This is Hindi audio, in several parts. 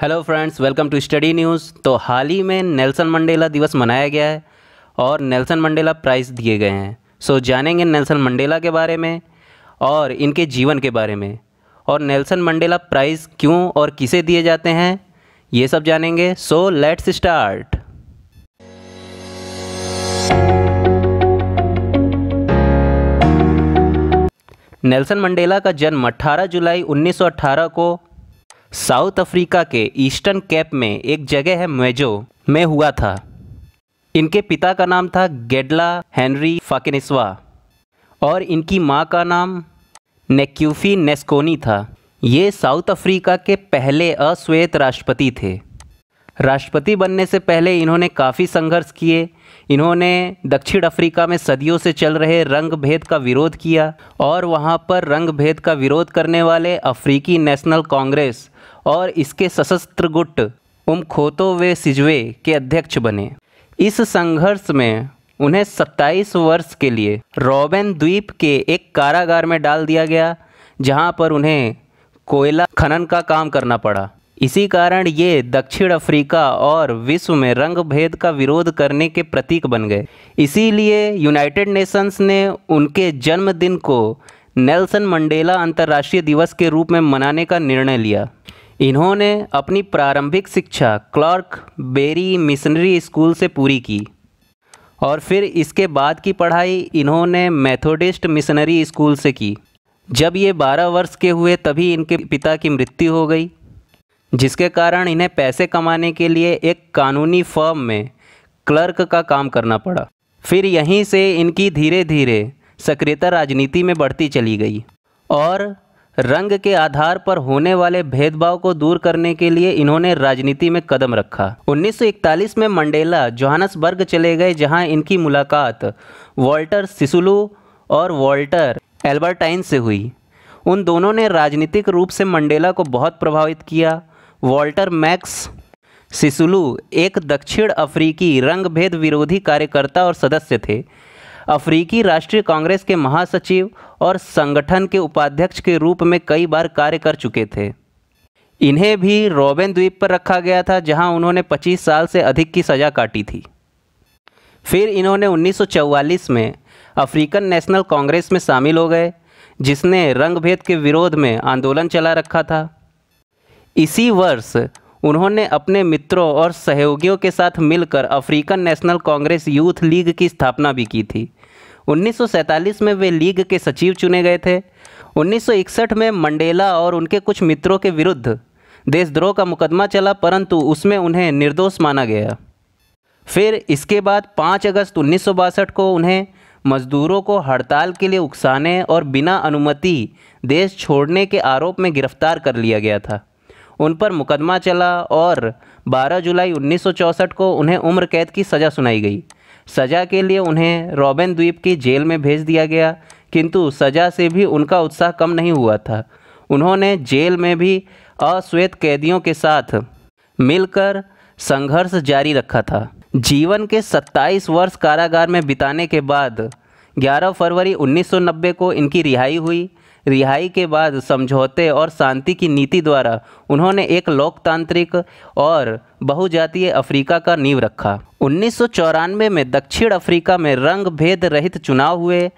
hello friends welcome to study news तो हाल ही में नेल्सन मंडेला दिवस मनाया गया है और नेल्सन मंडेला प्राइज़ दिए गए हैं सो so, जानेंगे नेल्सन मंडेला के बारे में और इनके जीवन के बारे में और नेल्सन मंडेला प्राइज़ क्यों और किसे दिए जाते हैं ये सब जानेंगे so let's start Nelson Mandela का जन्म 18 जुलाई 1918 को साउथ अफ्रीका के ईस्टर्न कैप में एक जगह है मेजो में हुआ था इनके पिता का नाम था गेडला हेनरी फाकिनिस्वा और इनकी माँ का नाम नेक्यूफी नेस्कोनी था ये साउथ अफ्रीका के पहले अश्वेत राष्ट्रपति थे राष्ट्रपति बनने से पहले इन्होंने काफ़ी संघर्ष किए इन्होंने दक्षिण अफ्रीका में सदियों से चल रहे रंग भेद का विरोध किया और वहाँ पर रंग भेद का विरोध करने वाले अफ्रीकी नेशनल कांग्रेस और इसके सशस्त्र गुट खोतो वे सिजवे के अध्यक्ष बने इस संघर्ष में उन्हें 27 वर्ष के लिए रॉबेन द्वीप के एक कारागार में डाल दिया गया जहाँ पर उन्हें कोयला खनन का काम करना पड़ा इसी कारण ये दक्षिण अफ्रीका और विश्व में रंग भेद का विरोध करने के प्रतीक बन गए इसीलिए यूनाइटेड नेशंस ने उनके जन्मदिन को नेल्सन मंडेला अंतर्राष्ट्रीय दिवस के रूप में मनाने का निर्णय लिया इन्होंने अपनी प्रारंभिक शिक्षा क्लार्क बेरी मिशनरी स्कूल से पूरी की और फिर इसके बाद की पढ़ाई इन्होंने मेथोडिस्ट मिशनरी स्कूल से की जब ये 12 वर्ष के हुए तभी इनके पिता की मृत्यु हो गई जिसके कारण इन्हें पैसे कमाने के लिए एक कानूनी फर्म में क्लर्क का काम करना पड़ा फिर यहीं से इनकी धीरे धीरे सक्रियता राजनीति में बढ़ती चली गई और रंग के आधार पर होने वाले भेदभाव को दूर करने के लिए इन्होंने राजनीति में कदम रखा 1941 में मंडेला जोहानसबर्ग चले गए जहां इनकी मुलाकात वॉल्टर सिसुलू और वॉल्टर एल्बर्टाइन से हुई उन दोनों ने राजनीतिक रूप से मंडेला को बहुत प्रभावित किया वॉल्टर मैक्स सिसुलू एक दक्षिण अफ्रीकी रंगभेद विरोधी कार्यकर्ता और सदस्य थे अफ्रीकी राष्ट्रीय कांग्रेस के महासचिव और संगठन के उपाध्यक्ष के रूप में कई बार कार्य कर चुके थे इन्हें भी रॉबेन द्वीप पर रखा गया था जहां उन्होंने 25 साल से अधिक की सज़ा काटी थी फिर इन्होंने 1944 में अफ्रीकन नेशनल कांग्रेस में शामिल हो गए जिसने रंगभेद के विरोध में आंदोलन चला रखा था इसी वर्ष उन्होंने अपने मित्रों और सहयोगियों के साथ मिलकर African National Congress Youth League की स्थापना भी की थी 1947 में वे लीग के सचिव चुने गए थे 1961 में मंडेला और उनके कुछ मित्रों के विरुद्ध देशद्रोह का मुकदमा चला परंतु उसमें उन्हें निर्दोष माना गया फिर इसके बाद 5 अगस्त उन्नीस को उन्हें मजदूरों को हड़ताल के लिए उकसाने और बिना अनुमति देश छोड़ने के आरोप में गिरफ्तार कर लिया गया था उन पर मुकदमा चला और 12 जुलाई 1964 को उन्हें उम्र कैद की सज़ा सुनाई गई सज़ा के लिए उन्हें रॉबिन द्वीप की जेल में भेज दिया गया किंतु सज़ा से भी उनका उत्साह कम नहीं हुआ था उन्होंने जेल में भी अश्वेत कैदियों के साथ मिलकर संघर्ष जारी रखा था जीवन के 27 वर्ष कारागार में बिताने के बाद 11 फरवरी 1990 को इनकी रिहाई हुई रिहाई के बाद समझौते और शांति की नीति द्वारा उन्होंने एक लोकतांत्रिक और बहुजातीय अफ्रीका का नींव रखा उन्नीस में दक्षिण अफ्रीका में रंग भेद रहित चुनाव हुए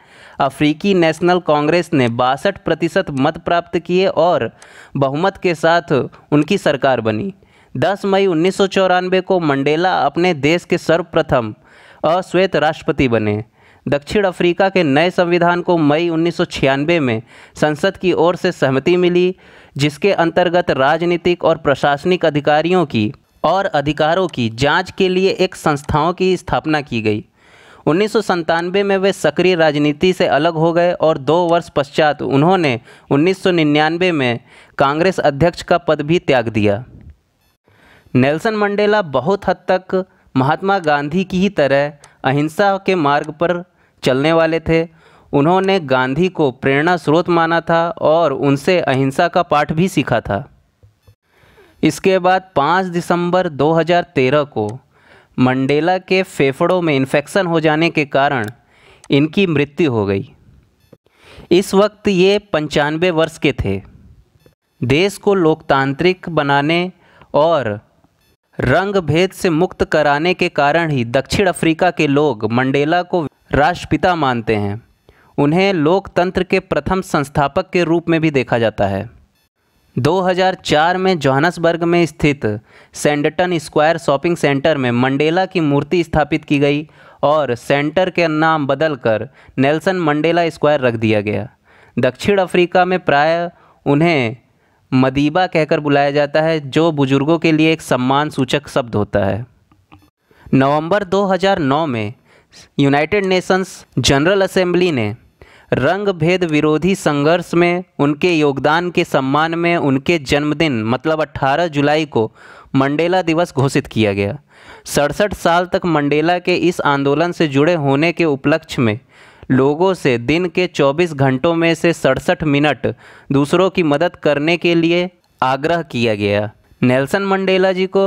अफ्रीकी नेशनल कांग्रेस ने बासठ प्रतिशत मत प्राप्त किए और बहुमत के साथ उनकी सरकार बनी 10 मई उन्नीस को मंडेला अपने देश के सर्वप्रथम अश्वेत राष्ट्रपति बने दक्षिण अफ्रीका के नए संविधान को मई 1996 में संसद की ओर से सहमति मिली जिसके अंतर्गत राजनीतिक और प्रशासनिक अधिकारियों की और अधिकारों की जांच के लिए एक संस्थाओं की स्थापना की गई उन्नीस में वे सक्रिय राजनीति से अलग हो गए और दो वर्ष पश्चात उन्होंने 1999 में कांग्रेस अध्यक्ष का पद भी त्याग दिया नेल्सन मंडेला बहुत हद तक महात्मा गांधी की ही तरह अहिंसा के मार्ग पर चलने वाले थे उन्होंने गांधी को प्रेरणा स्रोत माना था और उनसे अहिंसा का पाठ भी सीखा था इसके बाद 5 दिसंबर 2013 को मंडेला के फेफड़ों में इन्फेक्शन हो जाने के कारण इनकी मृत्यु हो गई इस वक्त ये पंचानवे वर्ष के थे देश को लोकतांत्रिक बनाने और रंग भेद से मुक्त कराने के कारण ही दक्षिण अफ्रीका के लोग मंडेला को राष्ट्रपिता मानते हैं उन्हें लोकतंत्र के प्रथम संस्थापक के रूप में भी देखा जाता है 2004 में जोहनसबर्ग में स्थित सेंडटन स्क्वायर शॉपिंग सेंटर में मंडेला की मूर्ति स्थापित की गई और सेंटर के नाम बदलकर नेल्सन मंडेला स्क्वायर रख दिया गया दक्षिण अफ्रीका में प्राय उन्हें मदीबा कहकर बुलाया जाता है जो बुज़ुर्गों के लिए एक सम्मान सूचक शब्द होता है नवंबर 2009 में यूनाइटेड नेशंस जनरल असेंबली ने रंग भेद विरोधी संघर्ष में उनके योगदान के सम्मान में उनके जन्मदिन मतलब 18 जुलाई को मंडेला दिवस घोषित किया गया सड़सठ साल तक मंडेला के इस आंदोलन से जुड़े होने के उपलक्ष्य में लोगों से दिन के 24 घंटों में से सड़सठ मिनट दूसरों की मदद करने के लिए आग्रह किया गया नेल्सन मंडेला जी को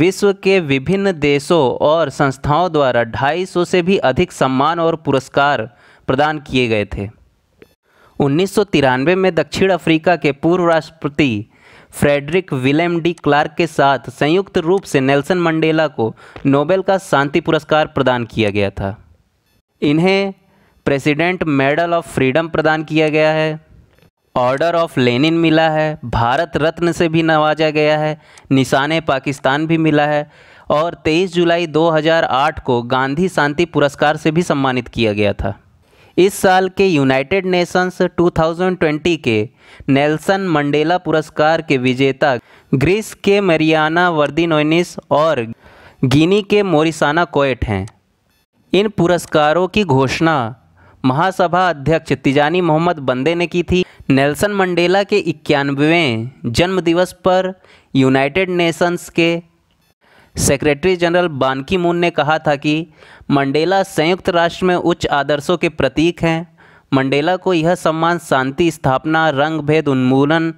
विश्व के विभिन्न देशों और संस्थाओं द्वारा 250 से भी अधिक सम्मान और पुरस्कार प्रदान किए गए थे उन्नीस में दक्षिण अफ्रीका के पूर्व राष्ट्रपति फ्रेडरिक विलेम डी क्लार्क के साथ संयुक्त रूप से नेल्सन मंडेला को नोबेल का शांति पुरस्कार प्रदान किया गया था इन्हें प्रेसिडेंट मेडल ऑफ फ्रीडम प्रदान किया गया है ऑर्डर ऑफ लेनिन मिला है भारत रत्न से भी नवाजा गया है निशान पाकिस्तान भी मिला है और 23 जुलाई 2008 को गांधी शांति पुरस्कार से भी सम्मानित किया गया था इस साल के यूनाइटेड नेशंस 2020 के नेल्सन मंडेला पुरस्कार के विजेता ग्रीस के मरियाना वर्दिनोइनिस और गिनी के मोरिसाना कोएट हैं इन पुरस्कारों की घोषणा महासभा अध्यक्ष तिजानी मोहम्मद बंदे ने की थी नेल्सन मंडेला के इक्यानवें जन्मदिवस पर यूनाइटेड नेशंस के सेक्रेटरी जनरल बानकी मून ने कहा था कि मंडेला संयुक्त राष्ट्र में उच्च आदर्शों के प्रतीक हैं मंडेला को यह सम्मान शांति स्थापना रंग भेद उन्मूलन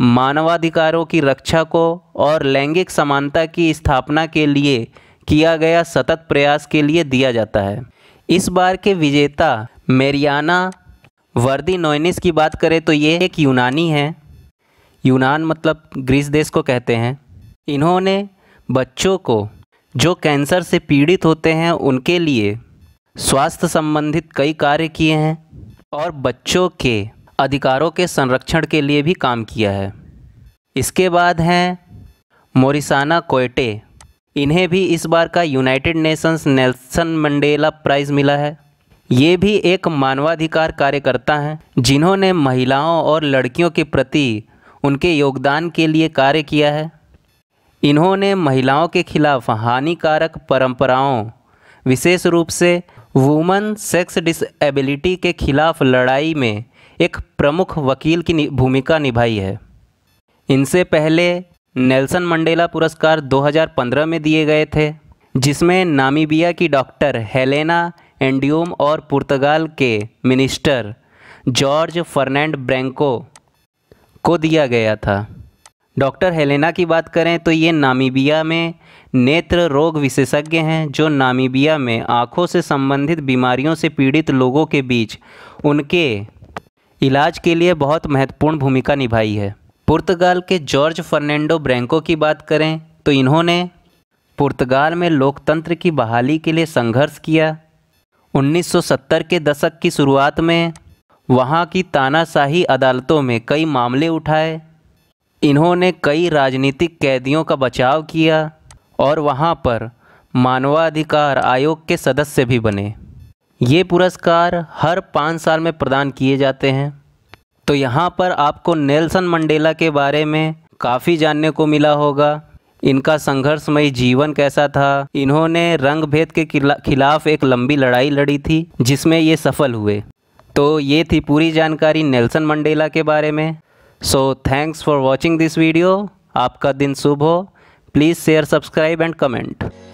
मानवाधिकारों की रक्षा को और लैंगिक समानता की स्थापना के लिए किया गया सतत प्रयास के लिए दिया जाता है इस बार के विजेता मेरियाना वर्दी नोइनिस की बात करें तो ये एक यूनानी है यूनान मतलब ग्रीस देश को कहते हैं इन्होंने बच्चों को जो कैंसर से पीड़ित होते हैं उनके लिए स्वास्थ्य संबंधित कई कार्य किए हैं और बच्चों के अधिकारों के संरक्षण के लिए भी काम किया है इसके बाद हैं मोरिसाना कोयटे इन्हें भी इस बार का United Nations Nelson Mandela prize मिला है ये भी एक मानवाधिकार कार्यकर्ता हैं जिन्होंने महिलाओं और लड़कियों के प्रति उनके योगदान के लिए कार्य किया है इन्होंने महिलाओं के खिलाफ हानिकारक परंपराओं विशेष रूप से वुमन सेक्स डिसएबिलिटी के खिलाफ लड़ाई में एक प्रमुख वकील की भूमिका निभाई है इनसे पहले नेल्सन मंडेला पुरस्कार 2015 में दिए गए थे जिसमें नामीबिया की डॉक्टर हेलेना एंडियोम और पुर्तगाल के मिनिस्टर जॉर्ज फर्नैंड ब्रेंको को दिया गया था डॉक्टर हेलेना की बात करें तो ये नामीबिया में नेत्र रोग विशेषज्ञ हैं जो नामीबिया में आँखों से संबंधित बीमारियों से पीड़ित लोगों के बीच उनके इलाज के लिए बहुत महत्वपूर्ण भूमिका निभाई है पुर्तगाल के जॉर्ज फर्नांडो ब्रैंको की बात करें तो इन्होंने पुर्तगाल में लोकतंत्र की बहाली के लिए संघर्ष किया 1970 के दशक की शुरुआत में वहाँ की तानाशाही अदालतों में कई मामले उठाए इन्होंने कई राजनीतिक कैदियों का बचाव किया और वहाँ पर मानवाधिकार आयोग के सदस्य भी बने ये पुरस्कार हर पाँच साल में प्रदान किए जाते हैं तो यहाँ पर आपको नेल्सन मंडेला के बारे में काफ़ी जानने को मिला होगा इनका संघर्षमय जीवन कैसा था इन्होंने रंग भेद के खिलाफ एक लंबी लड़ाई लड़ी थी जिसमें ये सफल हुए तो ये थी पूरी जानकारी नेल्सन मंडेला के बारे में so thanks for watching this video आपका दिन शुभ हो please share subscribe and comment